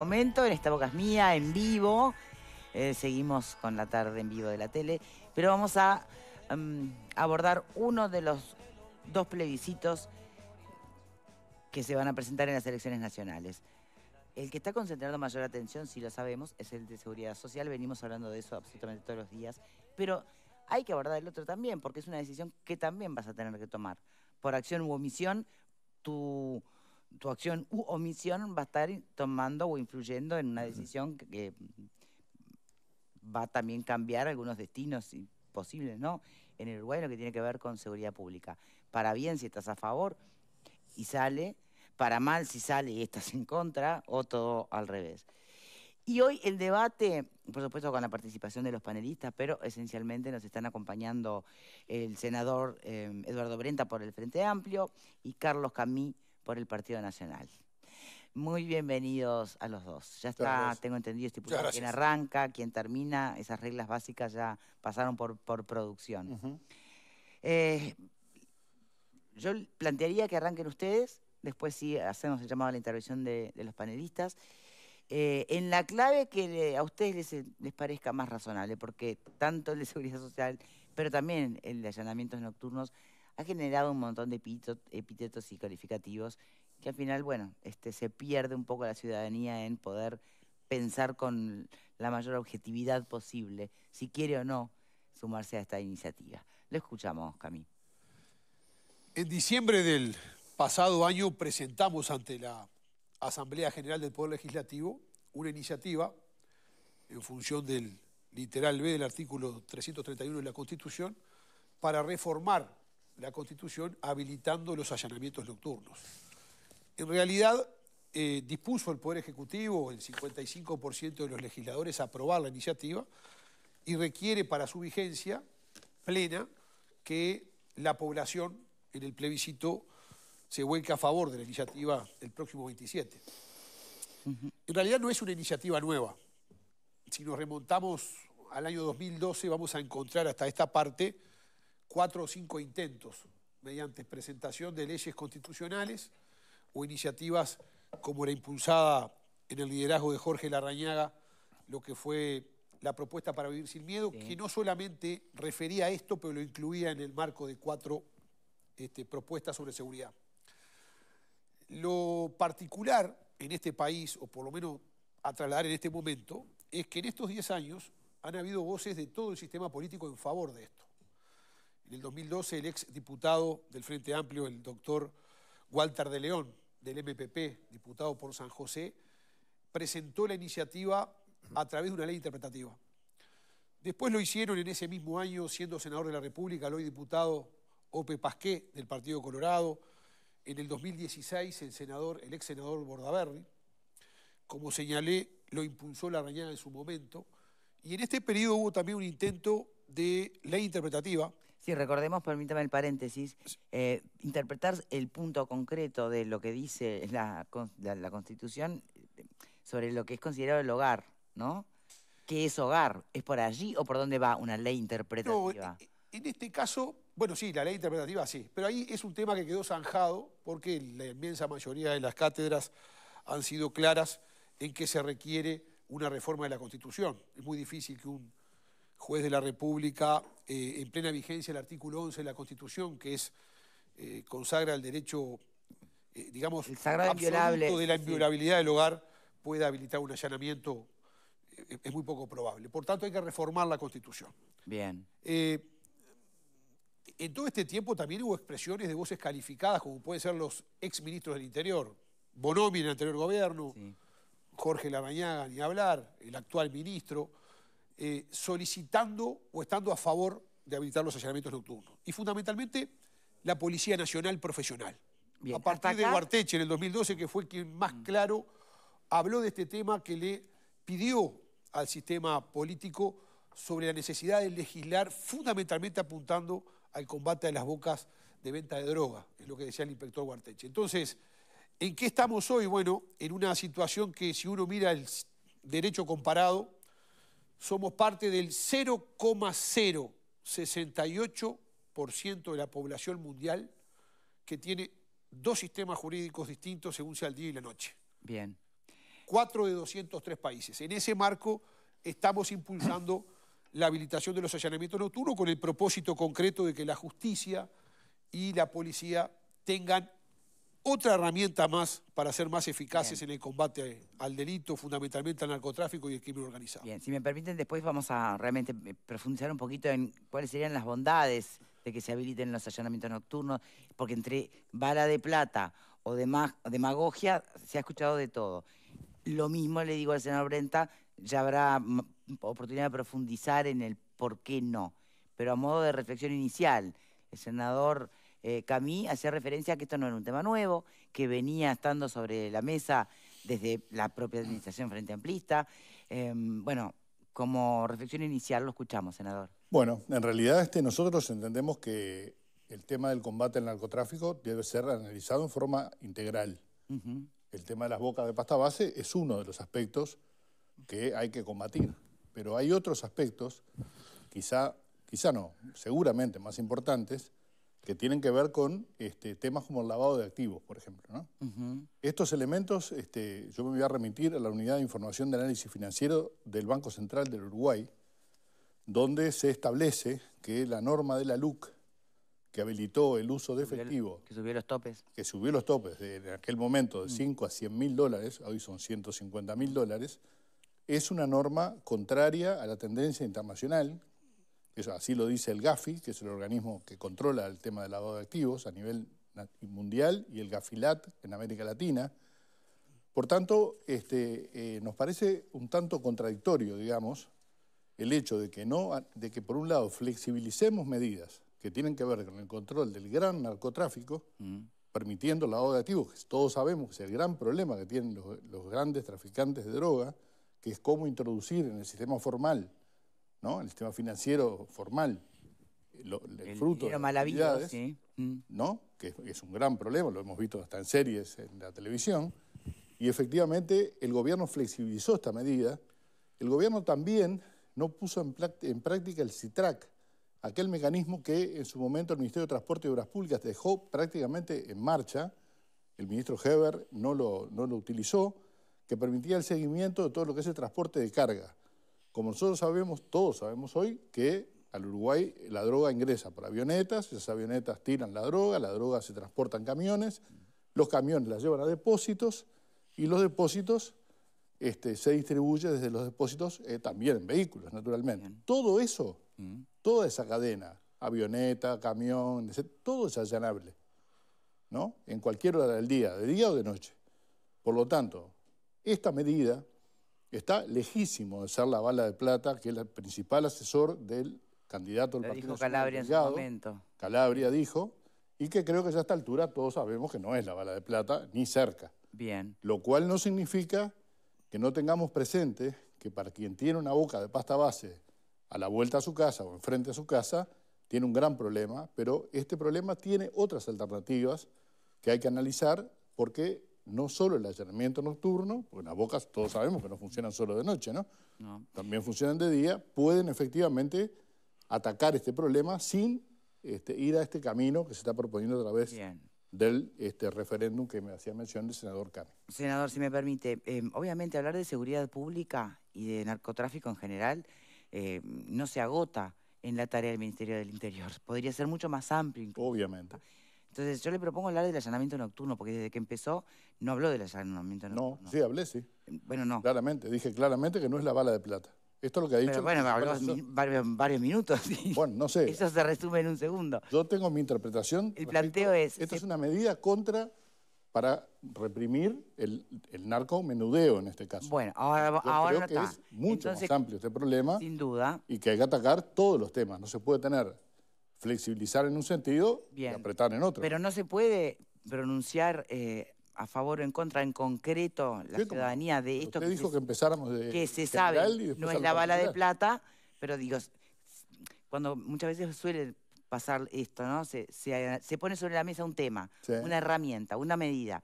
momento, en esta boca mía, en vivo. Eh, seguimos con la tarde en vivo de la tele, pero vamos a em, abordar uno de los dos plebiscitos que se van a presentar en las elecciones nacionales. El que está concentrando mayor atención, si lo sabemos, es el de seguridad social. Venimos hablando de eso absolutamente todos los días, pero hay que abordar el otro también, porque es una decisión que también vas a tener que tomar. Por acción u omisión, tu tu acción u omisión va a estar tomando o influyendo en una decisión que, va va a también cambiar algunos destinos posibles, ¿no? En el Uruguay lo que tiene que ver con seguridad pública. Para bien si estás a favor y sale, para mal si sale y estás en contra, o todo al revés. Y hoy el debate, por supuesto con la participación de los panelistas, pero esencialmente nos están acompañando el senador eh, Eduardo Brenta por el Frente Amplio y Carlos Camí por el Partido Nacional. Muy bienvenidos a los dos. Ya está, tengo entendido, estipulado quién arranca, quién termina, esas reglas básicas ya pasaron por, por producción. Eh, yo plantearía que arranquen ustedes, después sí hacemos el llamado a la intervención de, los panelistas, eh, en la clave que a ustedes les, les parezca más razonable, porque tanto el de seguridad social, pero también el de allanamientos nocturnos ha generado un montón de epítetos y calificativos que al final, bueno, este, se pierde un poco la ciudadanía en poder pensar con la mayor objetividad posible, si quiere o no sumarse a esta iniciativa. Lo escuchamos, Cami. En diciembre del pasado año presentamos ante la Asamblea General del Poder Legislativo una iniciativa en función del literal B del artículo 331 de la Constitución para reformar la Constitución habilitando los allanamientos nocturnos. En realidad, eh, dispuso el Poder Ejecutivo, el 55% de los legisladores, a aprobar la iniciativa y requiere para su vigencia plena que la población en el plebiscito se vuelque a favor de la iniciativa el próximo 27. En realidad no es una iniciativa nueva. Si nos remontamos al año 2012 vamos a encontrar hasta esta parte cuatro o cinco intentos mediante presentación de leyes constitucionales o iniciativas como la impulsada en el liderazgo de Jorge Larrañaga, lo que fue la propuesta para vivir sin miedo, que no solamente refería a esto, pero lo incluía en el marco de cuatro este, propuestas sobre seguridad. Lo particular en este país, o por lo menos a trasladar en este momento, es que en estos 10 años han habido voces de todo el sistema político en favor de esto. En el 2012, el ex diputado del Frente Amplio, el doctor Walter de León, del MPP, diputado por San José, presentó la iniciativa a través de una ley interpretativa. Después lo hicieron en ese mismo año, siendo senador de la República, el hoy diputado Ope Pasqué, del Partido Colorado, en el 2016 el, senador, el ex senador Bordaberry. Como señalé, lo impulsó la reñada en su momento. Y en este periodo hubo también un intento de ley interpretativa Sí, recordemos, permítame el paréntesis, eh, interpretar el punto concreto de lo que dice la, Constitución sobre lo que es considerado el hogar, ¿no? ¿Qué es hogar? ¿Es por allí o por dónde va una ley interpretativa? Eh, en este caso, bueno, sí, la ley interpretativa sí, pero ahí es un tema que quedó zanjado porque la inmensa mayoría de las cátedras han sido claras en que se requiere una reforma de la Constitución. Es muy difícil que un juez de la República, eh, en plena vigencia el artículo 11 de la Constitución, que eh, consagra el derecho, eh, digamos, el e de la inviolabilidad del hogar, pueda habilitar un allanamiento, es muy poco probable. Por tanto, hay que reformar la Constitución. Bien. en todo este tiempo también hubo expresiones de voces calificadas, como pueden ser los exministros del Interior, Bonomi en el anterior gobierno, Jorge Lamañaga, ni hablar, el actual ministro eh, solicitando o estando a favor de habilitar los allanamientos nocturnos. Y fundamentalmente la Policía Nacional Profesional. a partir de Guarteche en el 2012, que fue quien más mm. claro habló de este tema, que le pidió al sistema político sobre la necesidad de legislar fundamentalmente apuntando al combate de las bocas de venta de droga, es lo que decía el inspector Guarteche. Entonces, ¿en qué estamos hoy? Bueno, en una situación que si uno mira el derecho comparado, somos parte del 0,068% de la población mundial que tiene dos sistemas jurídicos distintos según sea el día y la noche. Bien. Cuatro de 203 países. En ese marco estamos impulsando la habilitación de los allanamientos nocturnos con el propósito concreto de que la justicia y la policía tengan otra herramienta más para ser más eficaces en el combate al delito, fundamentalmente al narcotráfico y el crimen organizado. Bien, si me permiten, después vamos a realmente eh, profundizar un poquito en cuáles serían las bondades de que se habiliten los allanamientos nocturnos, porque entre bala de plata o demagogia se ha escuchado de todo. Lo mismo le digo al senador Brenta, ya habrá oportunidad de profundizar en el por qué no, pero a modo de reflexión inicial, el senador eh, Camí hacía referencia a que esto no era un tema nuevo, que venía estando sobre la mesa desde la propia administración Frente Amplista. Em, bueno, como reflexión inicial lo escuchamos, senador. Bueno, en realidad este, nosotros entendemos que el tema del combate al narcotráfico debe ser analizado en forma integral. El tema de las bocas de pasta base es uno de los aspectos que hay que combatir, pero hay otros aspectos, quizá, quizá no, seguramente más importantes, que tienen que ver con este, temas como el lavado de activos, por ejemplo. Estos elementos, este, yo me voy a remitir a la unidad de información de análisis financiero del Banco Central del Uruguay, donde se establece que la norma de la LUC, que habilitó el uso de efectivo... Que subió los topes. Que subió los topes, de, aquel momento de 5 mm. a 100 mil dólares, hoy son 150 mil dólares, es una norma contraria a la tendencia internacional así lo dice el GAFI, que es el organismo que controla el tema del lavado de activos a nivel mundial, y el GAFILAT en América Latina. Por tanto, este, eh, nos parece un tanto contradictorio, digamos, el hecho de que, no, de que por un lado flexibilicemos medidas que tienen que ver con el control del gran narcotráfico, mm. permitiendo el lavado de activos, que todos sabemos que es el gran problema que tienen los, los grandes traficantes de droga, que es cómo introducir en el sistema formal el sistema financiero formal, el, fruto de las sí. Mm. ¿no? Que es un gran problema, lo hemos visto hasta en series, en la televisión, y efectivamente el gobierno flexibilizó esta medida. El gobierno también no puso en, práctica el CITRAC, aquel mecanismo que en su momento el Ministerio de Transporte y Obras Públicas dejó prácticamente en marcha, el ministro Heber no lo, no lo utilizó, que permitía el seguimiento de todo lo que es el transporte de carga. Como nosotros sabemos, todos sabemos hoy, que al Uruguay la droga ingresa por avionetas, esas avionetas tiran la droga, la droga se transporta en camiones, los camiones la llevan a depósitos y los depósitos este, se distribuye desde los depósitos eh, también en vehículos, naturalmente. Todo eso, mm. toda esa cadena, avioneta, camión, todo es allanable, ¿no? En cualquier hora del día, de día o de noche. Por lo tanto, esta medida está lejísimo de ser la bala de plata, que es el principal asesor del candidato al Lo Partido dijo Calabria en su momento. Calabria dijo, y que creo que ya a esta altura todos sabemos que no es la bala de plata, ni cerca. Bien. Lo cual no significa que no tengamos presente que para quien tiene una boca de pasta base a la vuelta a su casa o enfrente a su casa, tiene un gran problema, pero este problema tiene otras alternativas que hay que analizar porque no solo el allanamiento nocturno, porque las bocas todos sabemos que no funcionan solo de noche, ¿no? También funcionan de día, pueden efectivamente atacar este problema sin este, ir a este camino que se está proponiendo a través del este, referéndum que me hacía mención el senador Cami. Senador, si me permite, em, obviamente hablar de seguridad pública y de narcotráfico en general eh, no se agota en la tarea del Ministerio del Interior. Podría ser mucho más amplio. Incluso. Obviamente. Entonces yo le propongo hablar del allanamiento nocturno, porque desde que empezó no habló del allanamiento nocturno. No, sí hablé, sí. Eh, bueno, no. Claramente, dije claramente que no es la bala de plata. Esto es lo que ha dicho... Pero bueno, me habló varios, minutos. bueno, no sé. Eso se resume en un segundo. Yo tengo mi interpretación. El planteo es... Esta es una medida contra para reprimir el, el narco menudeo en este caso. Bueno, ahora, ahora está. es mucho más amplio este problema. Sin duda. Y que hay que atacar todos los temas. No se puede tener flexibilizar en un sentido y apretar en otro. Pero no se puede pronunciar eh, a favor o en contra en concreto la ciudadanía de esto. Usted que dijo que, empezáramos de que se sabe, no es la bala de plata, pero digo, cuando muchas veces suele pasar esto, ¿no? Se, pone sobre la mesa un tema, una herramienta, una medida.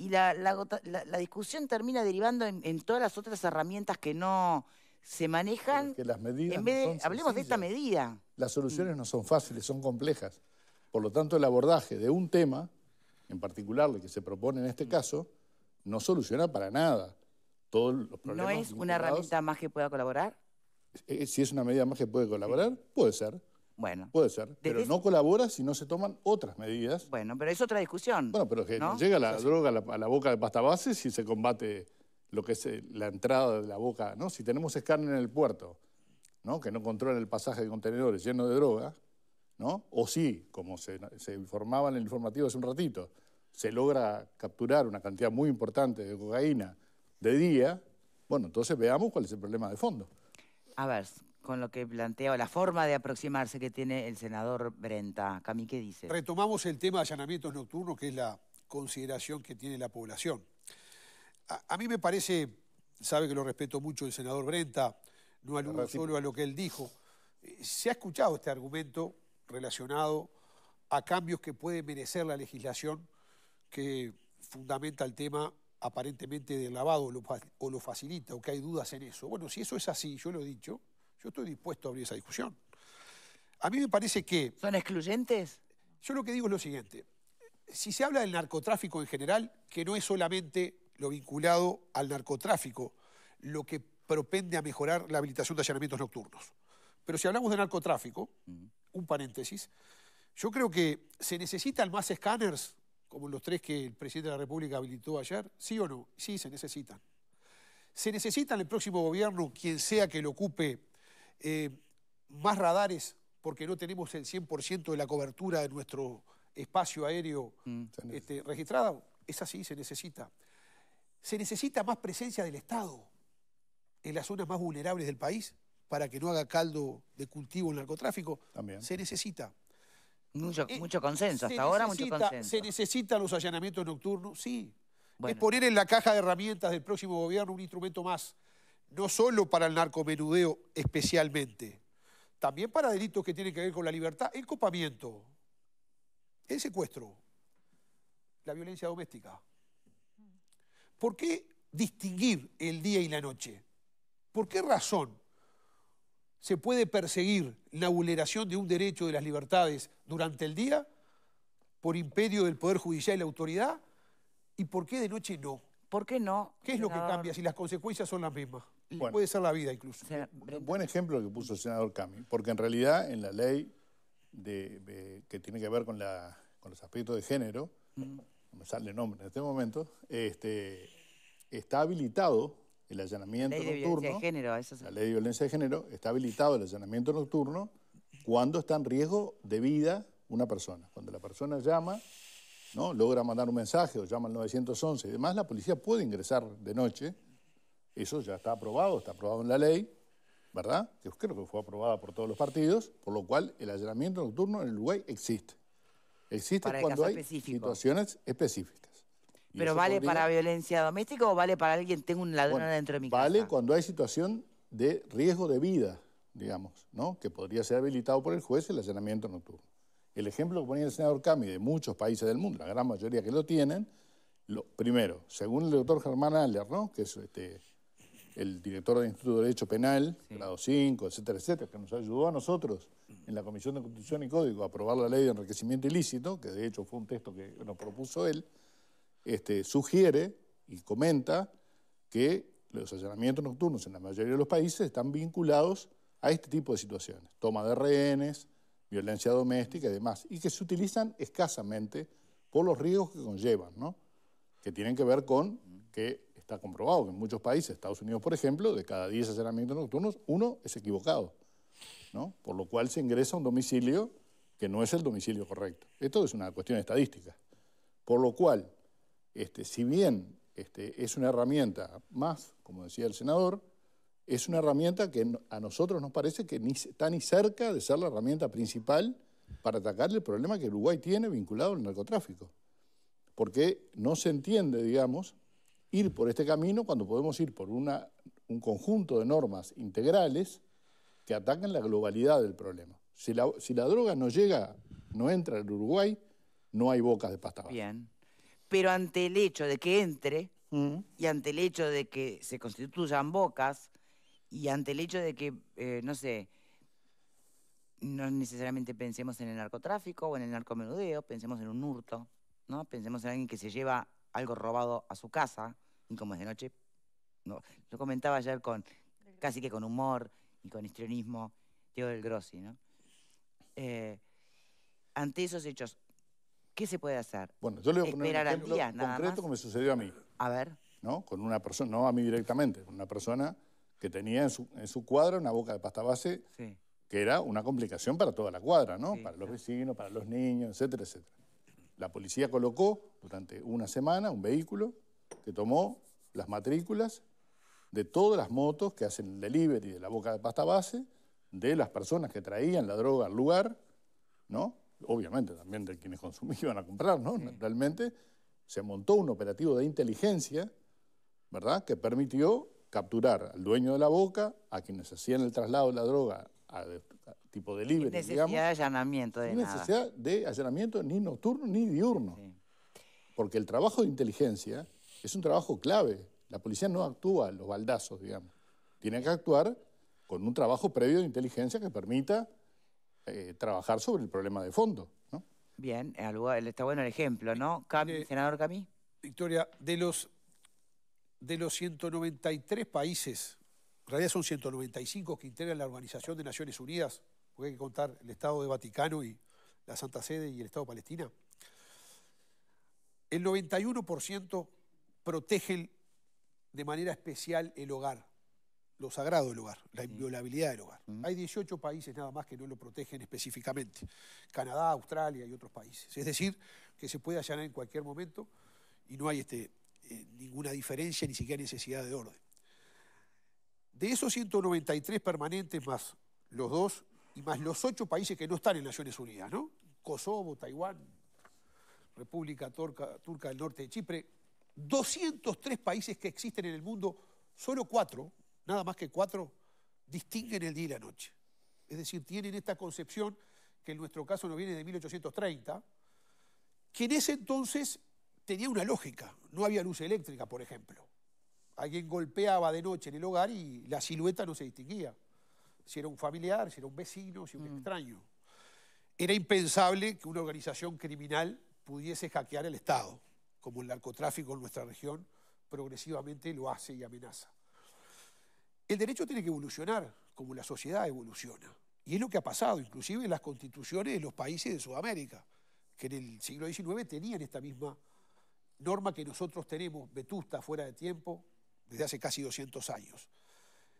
Y la, la, la, discusión termina derivando en todas las otras herramientas que no, se manejan... hablemos de esta medida. Las soluciones mm. no son fáciles, son complejas. Por lo tanto, el abordaje de un tema, en particular el que se propone en este mm. caso, no soluciona para nada todos los problemas. ¿No es una herramienta más que pueda colaborar? Eh, eh, si es una medida más que puede colaborar, puede ser. Bueno. Puede ser, pero no colabora si no se toman otras medidas. Bueno, pero es otra discusión. Bueno, pero llega la droga a la, a la boca de pasta base si se combate lo que es eh, la entrada de la boca, ¿no? Si tenemos escáner en el puerto, ¿no? Que no controlan el pasaje de contenedores lleno de droga, ¿no? O si, como se, informaba en el informativo hace un ratito, se logra capturar una cantidad muy importante de cocaína de día, bueno, entonces veamos cuál es el problema de fondo. A ver, con lo que plantea, la forma de aproximarse que tiene el senador Brenta. Cami, ¿qué dice? Retomamos el tema de allanamientos nocturnos, que es la consideración que tiene la población. A, mí me parece, sabe que lo respeto mucho el senador Brenta, no aludo solo a lo que él dijo. Eh, se ha escuchado este argumento relacionado a cambios que puede merecer la legislación que fundamenta el tema aparentemente del lavado o lo facilita o que hay dudas en eso. Bueno, si eso es así, yo lo he dicho, yo estoy dispuesto a abrir esa discusión. A mí me parece que... ¿Son excluyentes? Yo lo que digo es lo siguiente. Si se habla del narcotráfico en general, que no es solamente lo vinculado al narcotráfico, lo que propende a mejorar la habilitación de allanamientos nocturnos. Pero si hablamos de narcotráfico, un paréntesis, yo creo que se necesitan más escáneres, como los tres que el presidente de la República habilitó ayer, sí o no, sí se necesitan. Se necesitan el próximo gobierno, quien sea que lo ocupe, eh, más radares, porque no tenemos el 100% de la cobertura de nuestro espacio aéreo mm. este, registrado, registrada. Es así, se necesita se necesita más presencia del Estado en las zonas más vulnerables del país para que no haga caldo de cultivo el narcotráfico. También. Se necesita. Mucho, eh, consenso, hasta ahora mucho consenso. Se necesitan los allanamientos nocturnos, sí. Es poner en la caja de herramientas del próximo gobierno un instrumento más, no solo para el narcomenudeo especialmente, también para delitos que tienen que ver con la libertad, el copamiento, el secuestro, la violencia doméstica. ¿Por qué distinguir el día y la noche? ¿Por qué razón se puede perseguir la vulneración de un derecho de las libertades durante el día por imperio del Poder Judicial y la autoridad? ¿Y por qué de noche no? ¿Por qué no? ¿Qué es lo que cambia si las consecuencias son las mismas? puede ser la vida incluso. buen ejemplo que puso el senador Cami, porque en realidad en la ley que tiene que ver con, los aspectos de género, mm me sale nombre en este momento, este, está habilitado el allanamiento nocturno. La ley de violencia de género, La ley de violencia de género está habilitado el allanamiento nocturno cuando está en riesgo de vida una persona. Cuando la persona llama, ¿no? logra mandar un mensaje o llama al 911 y demás, la policía puede ingresar de noche. Eso ya está aprobado, está aprobado en la ley, ¿verdad? Yo creo que fue aprobada por todos los partidos, por lo cual el allanamiento nocturno en el Uruguay existe. Existe cuando hay situaciones específicas. ¿Pero vale para violencia doméstica o vale para alguien tengo un ladrón dentro de mi casa? Vale cuando hay situación de riesgo de vida, digamos, ¿no? que podría ser habilitado por el juez el allanamiento nocturno. El ejemplo que ponía el senador Cami de muchos países del mundo, la gran mayoría que lo tienen, lo, primero, según el doctor Germán Aller, que es este, el director del Instituto de Derecho Penal, grado 5, etcétera, etcétera, que nos ayudó a nosotros en la Comisión de Constitución y Código a aprobar la ley de enriquecimiento ilícito, que de hecho fue un texto que nos propuso él, este, sugiere y comenta que los allanamientos nocturnos en la mayoría de los países están vinculados a este tipo de situaciones, toma de rehenes, violencia doméstica y demás, y que se utilizan escasamente por los riesgos que conllevan, que tienen que ver con que está comprobado que en muchos países, Estados Unidos por ejemplo, de cada 10 allanamientos nocturnos, uno es equivocado. Por lo cual se ingresa a un domicilio que no es el domicilio correcto. Esto es una cuestión estadística. Por lo cual, este, si bien este, es una herramienta más, como decía el senador, es una herramienta que a nosotros nos parece que ni, está ni cerca de ser la herramienta principal para atacar el problema que Uruguay tiene vinculado al narcotráfico. Porque no se entiende, digamos, ir por este camino cuando podemos ir por un conjunto de normas integrales que atacan la globalidad del problema. Si la, droga no llega, no entra al Uruguay, no hay bocas de pasta baja. Bien. Pero ante el hecho de que entre mm. y ante el hecho de que se constituyan bocas y ante el hecho de que, eh, no sé, no necesariamente pensemos en el narcotráfico o en el narcomenudeo, pensemos en un hurto, ¿no? Pensemos en alguien que se lleva algo robado a su casa y como es de noche, no, lo comentaba ayer con casi que con humor, y con histrionismo Diego del Grossi, ¿no? Eh, ante esos hechos, ¿qué se puede hacer? Bueno, yo le voy a poner un ejemplo concreto que me sucedió a mí. A ver. ¿No? Con una persona, no a mí directamente, con una persona que tenía en su, en cuadra una boca de pasta base que era una complicación para toda la cuadra, ¿no? para los vecinos, para los niños, etcétera, etcétera. La policía colocó durante una semana un vehículo que tomó las matrículas de todas las motos que hacen el delivery de la boca de pasta base, de las personas que traían la droga al lugar, ¿no? Obviamente también de quienes consumían a comprar, ¿no? se montó un operativo de inteligencia, ¿verdad?, que permitió capturar al dueño de la boca, a quienes hacían el traslado de la droga a, tipo delivery, sin necesidad de allanamiento de necesidad de allanamiento ni nocturno ni diurno. Porque el trabajo de inteligencia es un trabajo clave la policía no actúa los baldazos, digamos. Tiene que actuar con un trabajo previo de inteligencia que permita eh, trabajar sobre el problema de fondo. Bien, está bueno el ejemplo, ¿no? Cam, eh, senador Camí. Victoria, de los, de los 193 países, en realidad son 195 que integran la Organización de Naciones Unidas, porque hay que contar el Estado de Vaticano y la Santa Sede y el Estado de Palestina, el 91% protege el de manera especial el hogar, lo sagrado del hogar, la inviolabilidad del hogar. Mm. Hay 18 países nada más que no lo protegen específicamente, Canadá, Australia y otros países. Es decir, que se puede allanar en cualquier momento y no hay este, eh, ninguna diferencia, ni siquiera necesidad de orden. De esos 193 permanentes más los dos y más los ocho países que no están en Naciones Unidas, ¿no? Kosovo, Taiwán, República Turca del Norte de Chipre, 203 países que existen en el mundo, solo cuatro, nada más que cuatro, distinguen el día y la noche. Es decir, tienen esta concepción, que en nuestro caso no viene de 1830, que en ese entonces tenía una lógica. No había luz eléctrica, por ejemplo. Alguien golpeaba de noche en el hogar y la silueta no se distinguía. Si era un familiar, si era un vecino, si era un mm. extraño. Era impensable que una organización criminal pudiese hackear el Estado como el narcotráfico en nuestra región progresivamente lo hace y amenaza. El derecho tiene que evolucionar como la sociedad evoluciona. Y es lo que ha pasado, inclusive en las constituciones de los países de Sudamérica, que en el siglo XIX tenían esta misma norma que nosotros tenemos, vetusta, fuera de tiempo, desde hace casi 200 años.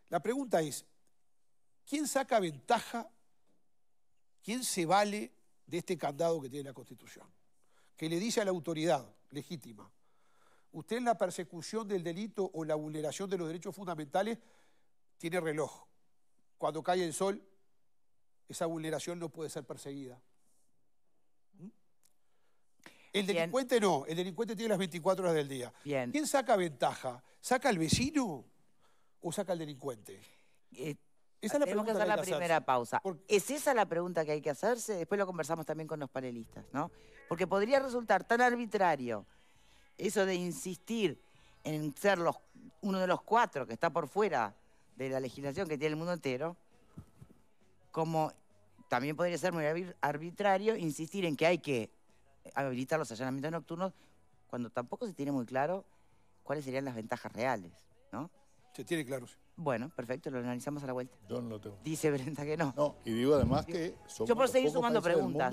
La pregunta es, ¿quién saca ventaja, quién se vale de este candado que tiene la Constitución? Que le dice a la autoridad, legítima. Usted en la persecución del delito o la vulneración de los derechos fundamentales tiene reloj. Cuando cae el sol, esa vulneración no puede ser perseguida. ¿Mm? El delincuente no, el delincuente tiene las 24 horas del día. Bien. ¿Quién saca ventaja? ¿Saca el vecino o saca el delincuente? Eh, esa es la Tenemos que hacer la primera pausa. ¿Es esa la pregunta que hay que hacerse? Después lo conversamos también con los panelistas, ¿no? Porque podría resultar tan arbitrario eso de insistir en ser uno de los cuatro que está por fuera de la legislación que tiene el mundo entero, como también podría ser muy arbitrario insistir en que hay que habilitar los allanamientos nocturnos cuando tampoco se tiene muy claro cuáles serían las ventajas reales, ¿no? Se tiene claro, bueno, perfecto, lo analizamos a la vuelta. Yo no lo tengo. Dice Brenda que no. No, y digo además que somos Yo por seguir sumando preguntas.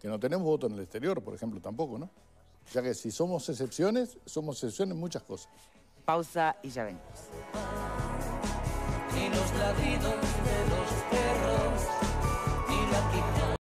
que no tenemos voto en el exterior, por ejemplo, tampoco, ¿no? Ya que si somos excepciones, somos excepciones en muchas cosas. Pausa y ya venimos.